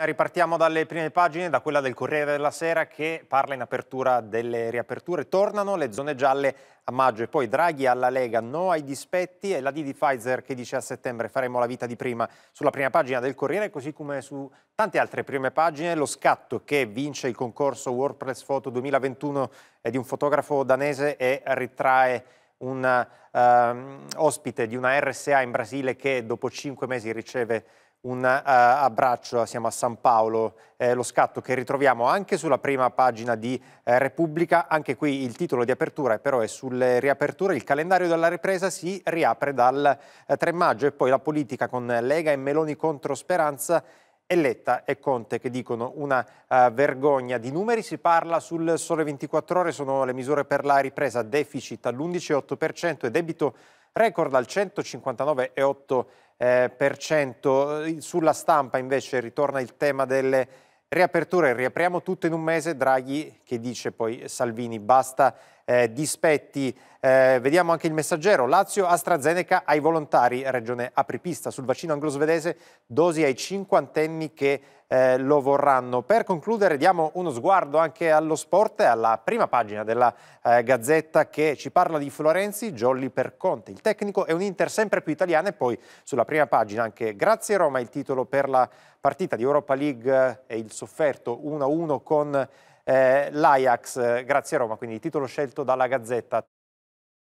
Eh, ripartiamo dalle prime pagine, da quella del Corriere della Sera che parla in apertura delle riaperture. Tornano le zone gialle a maggio e poi Draghi alla Lega, no ai dispetti e la D di Pfizer che dice a settembre faremo la vita di prima sulla prima pagina del Corriere, così come su tante altre prime pagine. Lo scatto che vince il concorso WordPress Photo 2021 è di un fotografo danese e ritrae un uh, ospite di una RSA in Brasile che dopo cinque mesi riceve un uh, abbraccio, siamo a San Paolo, eh, lo scatto che ritroviamo anche sulla prima pagina di eh, Repubblica, anche qui il titolo di apertura però è sulle riaperture, il calendario della ripresa si riapre dal eh, 3 maggio e poi la politica con Lega e Meloni contro Speranza e Letta e Conte che dicono una uh, vergogna di numeri. Si parla sul sole 24 ore, sono le misure per la ripresa, deficit all'11,8% e debito record al 159,8%. Eh, eh, Sulla stampa invece ritorna il tema delle riaperture, riapriamo tutto in un mese, Draghi che dice poi Salvini basta eh, dispetti. Eh, vediamo anche il messaggero. Lazio AstraZeneca ai volontari, regione apripista sul vaccino anglosvedese, dosi ai cinquantenni che eh, lo vorranno. Per concludere diamo uno sguardo anche allo sport, e alla prima pagina della eh, Gazzetta che ci parla di Florenzi, Jolly per Conte. Il tecnico è un Inter sempre più italiano e poi sulla prima pagina anche Grazie Roma, il titolo per la partita di Europa League eh, e il sofferto 1-1 con eh, l'Ajax, eh, grazie a Roma, quindi titolo scelto dalla Gazzetta.